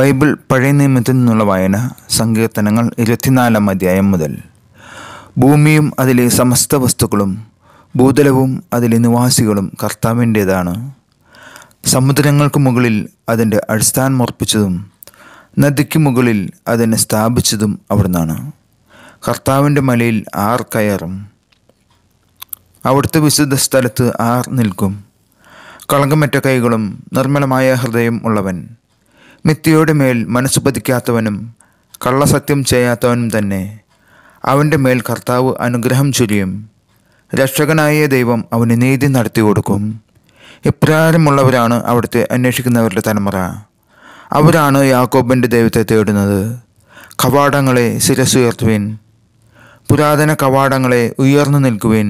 Bible പഴയ നിയമത്തിൽ നിന്നുള്ള വായന സങ്കീർത്തനങ്ങൾ ഇരുപത്തിനാലാം അധ്യായം മുതൽ ഭൂമിയും അതിലെ സമസ്ത വസ്തുക്കളും ഭൂതലവും അതിലെ നിവാസികളും കർത്താവിൻ്റേതാണ് സമുദ്രങ്ങൾക്ക് മുകളിൽ അതിൻ്റെ അടിസ്ഥാനം ഉറപ്പിച്ചതും നദിക്ക് മുകളിൽ അതിനെ സ്ഥാപിച്ചതും അവിടുന്നാണ് കർത്താവിൻ്റെ മലയിൽ ആർ കയറും അവിടുത്തെ വിശുദ്ധ സ്ഥലത്ത് ആർ നിൽക്കും കളങ്കമറ്റ കൈകളും നിർമ്മലമായ ഹൃദയം ഉള്ളവൻ മിഥ്യയുടെ മേൽ മനസ്സ് പതിക്കാത്തവനും കള്ളസത്യം ചെയ്യാത്തവനും തന്നെ അവൻ്റെ മേൽ കർത്താവ് അനുഗ്രഹം ചൊരിയും രക്ഷകനായ ദൈവം അവന് നീതി നടത്തി കൊടുക്കും ഇപ്രകാരമുള്ളവരാണ് അവിടുത്തെ അന്വേഷിക്കുന്നവരുടെ തലമുറ അവരാണ് യാക്കോബിൻ്റെ ദൈവത്തെ തേടുന്നത് കവാടങ്ങളെ ശിരസുയർത്തുവിൻ പുരാതന കവാടങ്ങളെ ഉയർന്നു നിൽക്കുവിൻ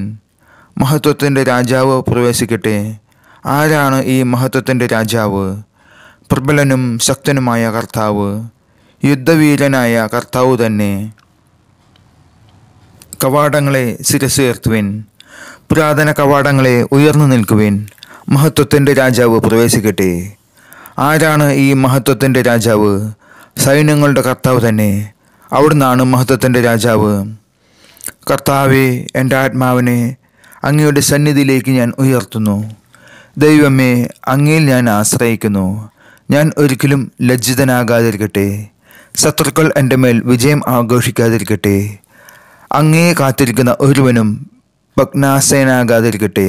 മഹത്വത്തിൻ്റെ രാജാവ് പ്രവേശിക്കട്ടെ ആരാണ് ഈ മഹത്വത്തിൻ്റെ രാജാവ് പ്രബലനും ശക്തനുമായ കർത്താവ് യുദ്ധവീരനായ കർത്താവ് തന്നെ കവാടങ്ങളെ ശിരസുയർത്തുവിൻ പുരാതന കവാടങ്ങളെ ഉയർന്നു നിൽക്കുവിൻ മഹത്വത്തിൻ്റെ രാജാവ് പ്രവേശിക്കട്ടെ ആരാണ് ഈ മഹത്വത്തിൻ്റെ രാജാവ് സൈന്യങ്ങളുടെ കർത്താവ് തന്നെ അവിടുന്നാണ് മഹത്വത്തിൻ്റെ രാജാവ് കർത്താവേ എൻ്റെ ആത്മാവിനെ അങ്ങയുടെ സന്നിധിയിലേക്ക് ഞാൻ ഉയർത്തുന്നു ദൈവമേ അങ്ങയിൽ ഞാൻ ആശ്രയിക്കുന്നു ഞാൻ ഒരിക്കലും ലജ്ജിതനാകാതിരിക്കട്ടെ ശത്രുക്കൾ എൻ്റെ മേൽ വിജയം ആഘോഷിക്കാതിരിക്കട്ടെ അങ്ങേ കാത്തിരിക്കുന്ന ഒരുവനും ഭഗ്നാസേനാകാതിരിക്കട്ടെ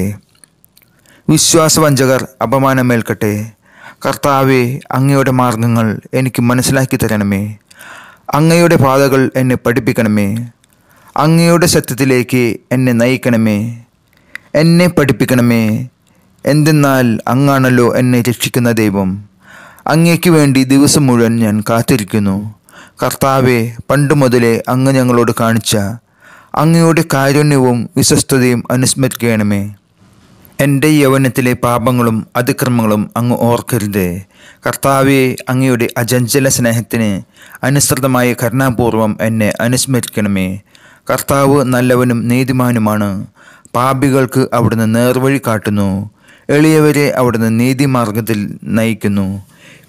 വിശ്വാസവഞ്ചകർ അപമാനമേൽക്കട്ടെ കർത്താവെ അങ്ങയുടെ മാർഗങ്ങൾ എനിക്ക് മനസ്സിലാക്കി തരണമേ അങ്ങയുടെ പാതകൾ എന്നെ പഠിപ്പിക്കണമേ അങ്ങയുടെ സത്യത്തിലേക്ക് എന്നെ നയിക്കണമേ എന്നെ പഠിപ്പിക്കണമേ എന്തെന്നാൽ അങ്ങാണല്ലോ എന്നെ രക്ഷിക്കുന്ന ദൈവം അങ്ങേക്ക് വേണ്ടി ദിവസം മുഴുവൻ ഞാൻ കാത്തിരിക്കുന്നു കർത്താവെ പണ്ട് മുതലേ അങ്ങ് ഞങ്ങളോട് കാണിച്ച അങ്ങയുടെ കാരുണ്യവും വിശ്വസ്തയും അനുസ്മരിക്കണമേ എൻ്റെ യൗവനത്തിലെ പാപങ്ങളും അതിക്രമങ്ങളും അങ്ങ് ഓർക്കരുതേ കർത്താവെ അങ്ങയുടെ അജഞ്ചല സ്നേഹത്തിന് അനുസൃതമായ കരുണാപൂർവം എന്നെ അനുസ്മരിക്കണമേ കർത്താവ് നല്ലവനും നീതിമാനുമാണ് പാപികൾക്ക് അവിടുന്ന് നേർവഴി കാട്ടുന്നു എളിയവരെ അവിടുന്ന് നീതിമാർഗത്തിൽ നയിക്കുന്നു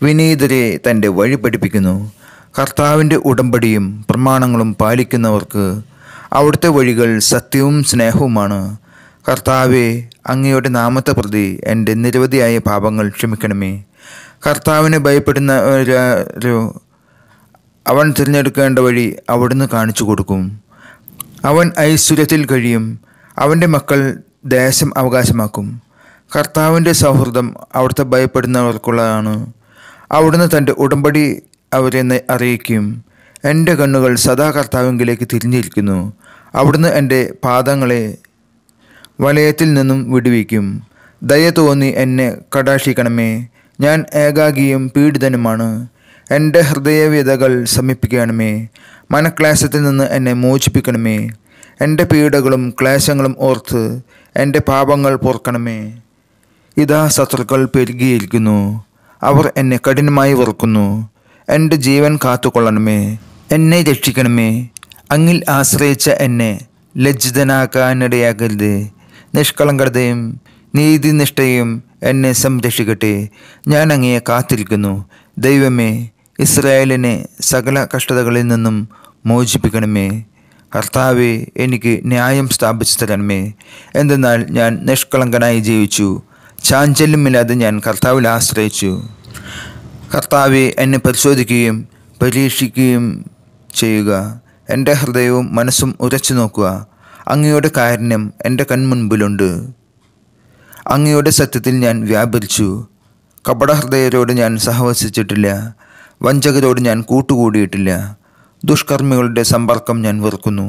വിനീതരെ തൻ്റെ വഴി പഠിപ്പിക്കുന്നു കർത്താവിൻ്റെ ഉടമ്പടിയും പ്രമാണങ്ങളും പാലിക്കുന്നവർക്ക് അവിടുത്തെ വഴികൾ സത്യവും സ്നേഹവുമാണ് കർത്താവെ അങ്ങയുടെ നാമത്തെ പ്രതി എൻ്റെ നിരവധിയായ പാപങ്ങൾ ക്ഷമിക്കണമേ കർത്താവിനെ ഭയപ്പെടുന്ന ഒരു അവൻ തിരഞ്ഞെടുക്കേണ്ട വഴി അവിടുന്ന് കാണിച്ചു കൊടുക്കും അവൻ ഐശ്വര്യത്തിൽ കഴിയും അവൻ്റെ മക്കൾ ദേശം അവകാശമാക്കും കർത്താവിൻ്റെ സൗഹൃദം അവിടുത്തെ ഭയപ്പെടുന്നവർക്കുള്ളതാണ് അവിടുന്ന് തൻ്റെ ഉടമ്പടി അവരെ അറിയിക്കും എൻ്റെ കണ്ണുകൾ സദാ കർത്താവിങ്കിലേക്ക് തിരിഞ്ഞിരിക്കുന്നു അവിടുന്ന് എൻ്റെ പാദങ്ങളെ വലയത്തിൽ നിന്നും വിടുവിക്കും ദയ തോന്നി എന്നെ കടാക്ഷിക്കണമേ ഞാൻ ഏകാഗിയും പീഡിതനുമാണ് എൻ്റെ ഹൃദയവ്യതകൾ സമീപിക്കണമേ മനക്ലേശത്തിൽ നിന്ന് എന്നെ മോചിപ്പിക്കണമേ എൻ്റെ പീഡകളും ക്ലേശങ്ങളും ഓർത്ത് എൻ്റെ പാപങ്ങൾ പോർക്കണമേ ഇതാ ശത്രുക്കൾ പെരുകിയിരിക്കുന്നു അവർ എന്നെ കഠിനമായി വെറുക്കുന്നു എൻ്റെ ജീവൻ കാത്തുകൊള്ളണമേ എന്നെ രക്ഷിക്കണമേ അങ്ങിൽ ആശ്രയിച്ച എന്നെ ലജ്ജിതനാക്കാനിടയാകരുത് നിഷ്കളങ്കതയും നീതിനിഷ്ഠയും എന്നെ സംരക്ഷിക്കട്ടെ ഞാൻ അങ്ങയെ കാത്തിരിക്കുന്നു ദൈവമേ ഇസ്രായേലിനെ സകല കഷ്ടതകളിൽ നിന്നും മോചിപ്പിക്കണമേ കർത്താവെ എനിക്ക് ന്യായം സ്ഥാപിച്ചു തരണമേ എന്തെന്നാൽ ഞാൻ നിഷ്കളങ്കനായി ജീവിച്ചു ചാഞ്ചല്യമില്ലാതെ ഞാൻ കർത്താവിൽ ആശ്രയിച്ചു കർത്താവെ എന്നെ പരിശോധിക്കുകയും പരീക്ഷിക്കുകയും ചെയ്യുക എൻ്റെ ഹൃദയവും മനസ്സും ഉരച്ചു നോക്കുക അങ്ങയുടെ കാരുണ്യം എൻ്റെ കൺമുൻപിലുണ്ട് അങ്ങയുടെ സത്യത്തിൽ ഞാൻ വ്യാപരിച്ചു കപടഹൃദയരോട് ഞാൻ സഹവസിച്ചിട്ടില്ല വഞ്ചകരോട് ഞാൻ കൂട്ടുകൂടിയിട്ടില്ല ദുഷ്കർമ്മികളുടെ സമ്പർക്കം ഞാൻ വെറുക്കുന്നു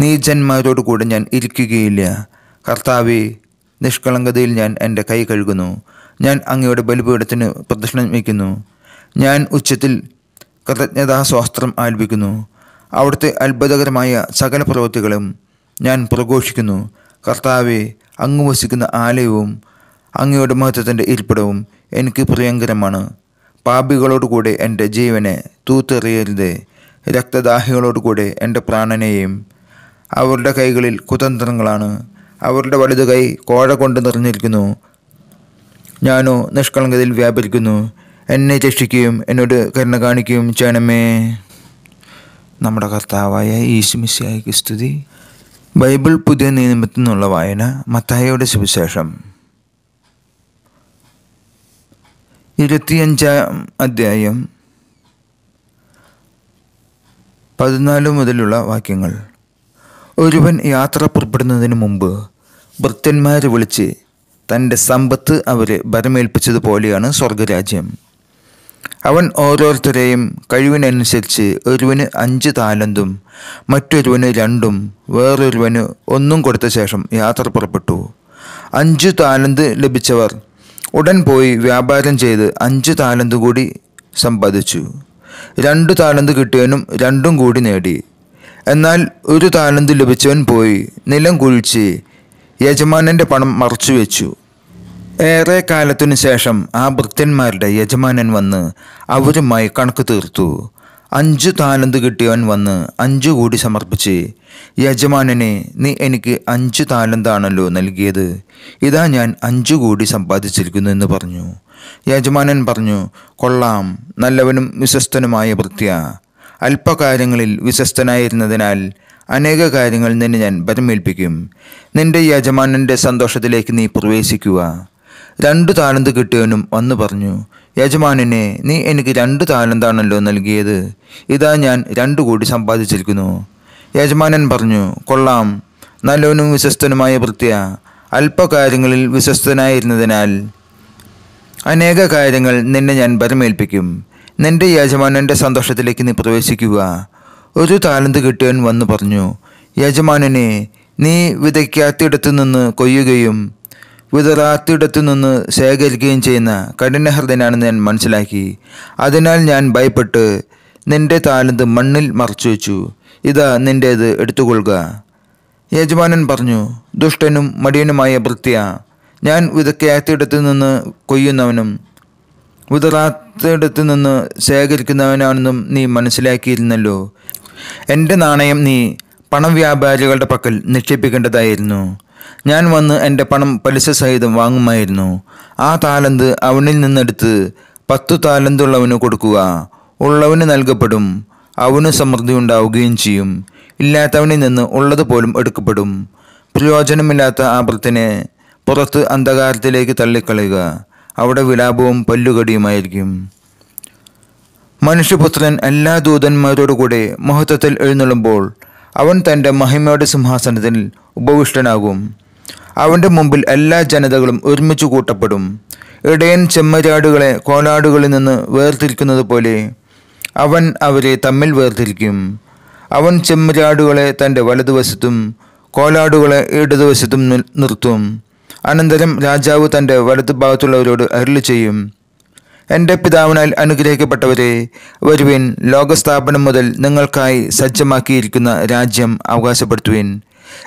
നീചന്മാരോട് കൂടെ ഞാൻ ഇരിക്കുകയില്ല കർത്താവെ നിഷ്കളങ്കതയിൽ ഞാൻ എൻ്റെ കൈ കഴുകുന്നു ഞാൻ അങ്ങയുടെ ബലിപീഠത്തിന് പ്രദക്ഷിണം വയ്ക്കുന്നു ഞാൻ ഉച്ചത്തിൽ കൃതജ്ഞതാസ്വാസ്ത്രം ആൽപിക്കുന്നു അവിടുത്തെ അത്ഭുതകരമായ സകല പ്രവൃത്തികളും ഞാൻ പ്രഘോഷിക്കുന്നു കർത്താവെ അങ്ങ് വസിക്കുന്ന ആലയവും അങ്ങയുടെ മഹത്വത്തിൻ്റെ ഇരിപ്പിടവും എനിക്ക് പ്രിയങ്കരമാണ് പാപികളോടുകൂടെ എൻ്റെ ജീവനെ തൂത്തെറിയരുത് രക്തദാഹികളോടുകൂടെ എൻ്റെ പ്രാണനെയും അവരുടെ കൈകളിൽ കുതന്ത്രങ്ങളാണ് അവരുടെ കൈ കോഴ കൊണ്ട് നിറഞ്ഞിരിക്കുന്നു ഞാനോ നിഷ്കളങ്കതയിൽ വ്യാപരിക്കുന്നു എന്നെ രക്ഷിക്കുകയും എന്നോട് കരുണ കാണിക്കുകയും ചെയ്യണമേ നമ്മുടെ കർത്താവായ ഈശുമിശിയായിക്ക് സ്തുതി ബൈബിൾ പുതിയ നിയമത്തിൽ നിന്നുള്ള വായന മത്തായയുടെ സുവിശേഷം ഇരുപത്തിയഞ്ചാം അധ്യായം പതിനാല് മുതലുള്ള വാക്യങ്ങൾ ഒരുവൻ യാത്ര പുറപ്പെടുന്നതിന് മുമ്പ് ഭൃത്യന്മാരെ വിളിച്ച് തൻ്റെ സമ്പത്ത് അവരെ ഭരമേൽപ്പിച്ചതുപോലെയാണ് സ്വർഗരാജ്യം അവൻ ഓരോരുത്തരെയും കഴിവിനനുസരിച്ച് ഒരുവന് അഞ്ച് താലന്തും മറ്റൊരുവന് രണ്ടും വേറൊരുവന് ഒന്നും കൊടുത്ത ശേഷം യാത്ര പുറപ്പെട്ടു അഞ്ച് താലന്ത് ലഭിച്ചവർ ഉടൻ പോയി വ്യാപാരം ചെയ്ത് അഞ്ച് താലന്ത് കൂടി സമ്പാദിച്ചു രണ്ട് താലന്ത് കിട്ടിയവനും രണ്ടും കൂടി നേടി എന്നാൽ ഒരു താലന്ത് ലഭിച്ചവൻ പോയി നിലം കുഴിച്ച് യജമാനൻ്റെ പണം മറച്ചു വെച്ചു ഏറെ കാലത്തിനു ശേഷം ആ ഭക്തന്മാരുടെ യജമാനൻ വന്ന് അവരുമായി കണക്ക് തീർത്തു അഞ്ച് താലന്ത് കിട്ടിയവൻ വന്ന് അഞ്ചു കൂടി സമർപ്പിച്ച് യജമാനനെ നീ എനിക്ക് അഞ്ച് താലന്താണല്ലോ നൽകിയത് ഇതാ ഞാൻ അഞ്ചു കൂടി സമ്പാദിച്ചിരിക്കുന്നു എന്ന് പറഞ്ഞു യജമാനൻ പറഞ്ഞു കൊള്ളാം നല്ലവനും വിശ്വസ്തനുമായ വൃത്തിയ അല്പകാര്യങ്ങളിൽ വിശ്വസ്തനായിരുന്നതിനാൽ അനേക കാര്യങ്ങൾ നിന്നെ ഞാൻ ബലമേൽപ്പിക്കും നിന്റെ യജമാനൻ്റെ സന്തോഷത്തിലേക്ക് നീ പ്രവേശിക്കുക രണ്ടു താലന്ത് കിട്ടിയവനും വന്നു പറഞ്ഞു യജമാനനെ നീ എനിക്ക് രണ്ട് താലന്താണല്ലോ നൽകിയത് ഇതാ ഞാൻ രണ്ടു കോടി സമ്പാദിച്ചിരിക്കുന്നു യജമാനൻ പറഞ്ഞു കൊള്ളാം നല്ലവനും വിശ്വസ്തനുമായ വൃത്തിയ അല്പകാര്യങ്ങളിൽ വിശ്വസ്തനായിരുന്നതിനാൽ അനേക കാര്യങ്ങൾ നിന്നെ ഞാൻ പരമേൽപ്പിക്കും നിന്റെ യജമാനൻ്റെ സന്തോഷത്തിലേക്ക് നീ പ്രവേശിക്കുക ഒരു താലന്ത് കിട്ടിയവൻ വന്ന് പറഞ്ഞു യജമാനനെ നീ വിതയ്ക്കാത്തിടത്തു നിന്ന് കൊയ്യുകയും വിതറാത്തിടത്തു നിന്ന് ശേഖരിക്കുകയും ചെയ്യുന്ന കഠിനഹൃദയനാണെന്ന് ഞാൻ മനസ്സിലാക്കി അതിനാൽ ഞാൻ ഭയപ്പെട്ട് നിന്റെ താലന്ത് മണ്ണിൽ മറച്ചു വെച്ചു ഇതാ നിൻ്റേത് എടുത്തുകൊള്ളുക യജമാനൻ പറഞ്ഞു ദുഷ്ടനും മടിയനുമായ ഭൃത്യ ഞാൻ വിതക്കയാത്തിടത്തു നിന്ന് കൊയ്യുന്നവനും ഉദറാത്തയിടത്തു നിന്ന് ശേഖരിക്കുന്നവനാണെന്നും നീ മനസ്സിലാക്കിയിരുന്നല്ലോ എൻ്റെ നാണയം നീ പണം വ്യാപാരികളുടെ പക്കൽ നിക്ഷേപിക്കേണ്ടതായിരുന്നു ഞാൻ വന്ന് എൻ്റെ പണം പലിശ സഹിതം വാങ്ങുമായിരുന്നു ആ താലന്ത് അവനിൽ നിന്നെടുത്ത് പത്തു താലന്തുള്ളവന് കൊടുക്കുക ഉള്ളവന് നൽകപ്പെടും അവന് സമൃദ്ധി ഉണ്ടാവുകയും ചെയ്യും ഇല്ലാത്തവനിൽ നിന്ന് ഉള്ളത് പോലും എടുക്കപ്പെടും പ്രയോജനമില്ലാത്ത ആപത്തിനെ പുറത്ത് അന്ധകാരത്തിലേക്ക് തള്ളിക്കളയുക അവിടെ വിലാപവും പല്ലുകടിയുമായിരിക്കും മനുഷ്യപുത്രൻ എല്ലാ ദൂതന്മാരോടുകൂടെ മഹത്വത്തിൽ എഴുന്നള്ളുമ്പോൾ അവൻ തൻ്റെ മഹിമയുടെ സിംഹാസനത്തിൽ ഉപവിഷ്ടനാകും അവൻ്റെ മുമ്പിൽ എല്ലാ ജനതകളും ഒരുമിച്ച് കൂട്ടപ്പെടും ഇടയൻ ചെമ്മരാടുകളെ കോലാടുകളിൽ നിന്ന് വേർതിരിക്കുന്നത് പോലെ അവൻ അവരെ തമ്മിൽ വേർതിരിക്കും അവൻ ചെമ്മരാടുകളെ തൻ്റെ വലതുവശത്തും കോലാടുകളെ ഇടതുവശത്തും നിർത്തും അനന്തരം രാജാവ് തൻ്റെ വലതുഭാഗത്തുള്ളവരോട് അരുളി ചെയ്യും എൻ്റെ പിതാവിനാൽ അനുഗ്രഹിക്കപ്പെട്ടവരെ വരുവിൻ ലോകസ്ഥാപനം മുതൽ നിങ്ങൾക്കായി സജ്ജമാക്കിയിരിക്കുന്ന രാജ്യം അവകാശപ്പെടുത്തുവിൻ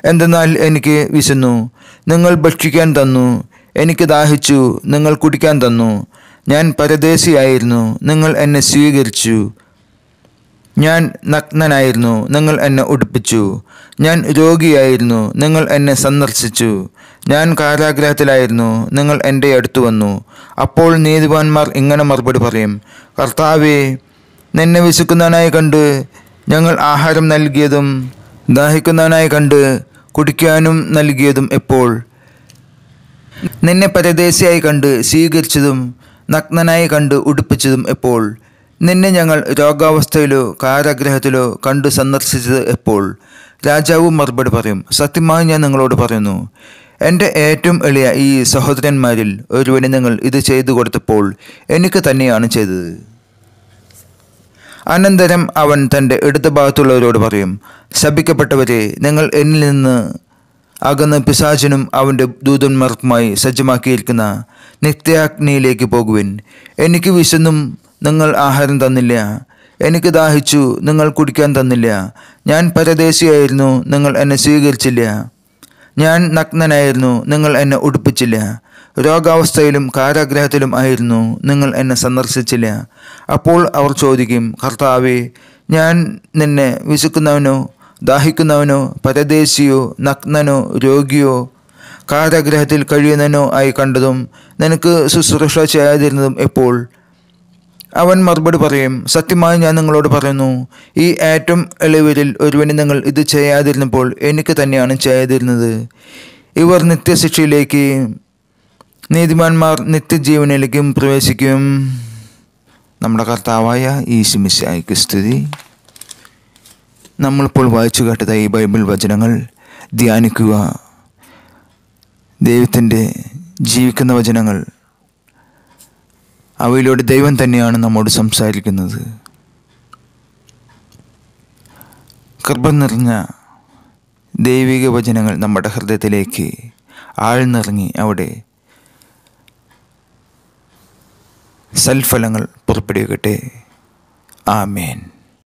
എന്തെന്നാൽ എനിക്ക് വിശന്നു നിങ്ങൾ ഭക്ഷിക്കാൻ തന്നു എനിക്ക് ദാഹിച്ചു നിങ്ങൾ കുടിക്കാൻ തന്നു ഞാൻ പരദേശിയായിരുന്നു നിങ്ങൾ എന്നെ സ്വീകരിച്ചു ഞാൻ നഗ്നനായിരുന്നു നിങ്ങൾ എന്നെ ഉടുപ്പിച്ചു ഞാൻ രോഗിയായിരുന്നു നിങ്ങൾ എന്നെ സന്ദർശിച്ചു ഞാൻ കാരാഗ്രഹത്തിലായിരുന്നു നിങ്ങൾ എൻ്റെ അടുത്തു വന്നു അപ്പോൾ നീതിവാന്മാർ ഇങ്ങനെ മറുപടി പറയും കർത്താവേ നിന്നെ വിശക്കുന്നവനായി കണ്ട് ഞങ്ങൾ ആഹാരം നൽകിയതും ദാഹിക്കുന്നവനായി കണ്ട് കുടിക്കാനും നൽകിയതും എപ്പോൾ നിന്നെ പരദേശിയായി കണ്ട് സ്വീകരിച്ചതും നഗ്നനായി കണ്ട് ഉടുപ്പിച്ചതും എപ്പോൾ നിന്നെ ഞങ്ങൾ രോഗാവസ്ഥയിലോ കാരാഗ്രഹത്തിലോ കണ്ട് സന്ദർശിച്ചത് എപ്പോൾ രാജാവ് മറുപടി പറയും സത്യമായി ഞാൻ നിങ്ങളോട് പറയുന്നു എൻ്റെ ഏറ്റവും എളിയ ഈ സഹോദരന്മാരിൽ ഒരുവന് നിങ്ങൾ ഇത് ചെയ്തു കൊടുത്തപ്പോൾ എനിക്ക് തന്നെയാണ് ചെയ്തത് അനന്തരം അവൻ തൻ്റെ ഇടതുഭാഗത്തുള്ളവരോട് പറയും ശപിക്കപ്പെട്ടവരെ നിങ്ങൾ എന്നിൽ നിന്ന് അകന്ന് പിശാചിനും അവൻ്റെ ദൂതന്മാർക്കുമായി സജ്ജമാക്കിയിരിക്കുന്ന നിത്യാഗ്നിയിലേക്ക് പോകുവിൻ എനിക്ക് വിശന്നും നിങ്ങൾ ആഹാരം തന്നില്ല എനിക്ക് ദാഹിച്ചു നിങ്ങൾ കുടിക്കാൻ തന്നില്ല ഞാൻ പരദേശിയായിരുന്നു നിങ്ങൾ എന്നെ സ്വീകരിച്ചില്ല ഞാൻ നഗ്നനായിരുന്നു നിങ്ങൾ എന്നെ ഉടുപ്പിച്ചില്ല രോഗാവസ്ഥയിലും കാരാഗ്രഹത്തിലും ആയിരുന്നു നിങ്ങൾ എന്നെ സന്ദർശിച്ചില്ല അപ്പോൾ അവർ ചോദിക്കും കർത്താവെ ഞാൻ നിന്നെ വിശക്കുന്നവനോ ദാഹിക്കുന്നവനോ പരദേശിയോ നഗ്നനോ രോഗിയോ കാരാഗ്രഹത്തിൽ കഴിയുന്നവനോ ആയി കണ്ടതും നിനക്ക് ശുശ്രൂഷ ചെയ്യാതിരുന്നതും എപ്പോൾ അവൻ മറുപടി പറയും സത്യമായി ഞാൻ നിങ്ങളോട് പറയുന്നു ഈ ഏറ്റവും എളിവരിൽ ഒരുവന് നിങ്ങൾ ഇത് ചെയ്യാതിരുന്നപ്പോൾ എനിക്ക് തന്നെയാണ് ചെയ്യാതിരുന്നത് ഇവർ നിത്യശിക്ഷയിലേക്ക് നീതിമാന്മാർ നിത്യജീവനിലേക്കും പ്രവേശിക്കും നമ്മുടെ കർത്താവായ ഈ ശിമിശായിക്ക് സ്തുതി നമ്മളിപ്പോൾ വായിച്ചു കേട്ടത് ഈ ബൈബിൾ വചനങ്ങൾ ധ്യാനിക്കുക ദൈവത്തിൻ്റെ ജീവിക്കുന്ന വചനങ്ങൾ അവയിലൂടെ ദൈവം തന്നെയാണ് നമ്മോട് സംസാരിക്കുന്നത് കൃപ നിറഞ്ഞ ദൈവിക വചനങ്ങൾ നമ്മുടെ ഹൃദയത്തിലേക്ക് ആഴ്ന്നിറങ്ങി അവിടെ സൽഫലങ്ങൾ പുറപ്പെടുവിക്കട്ടെ ആമേൻ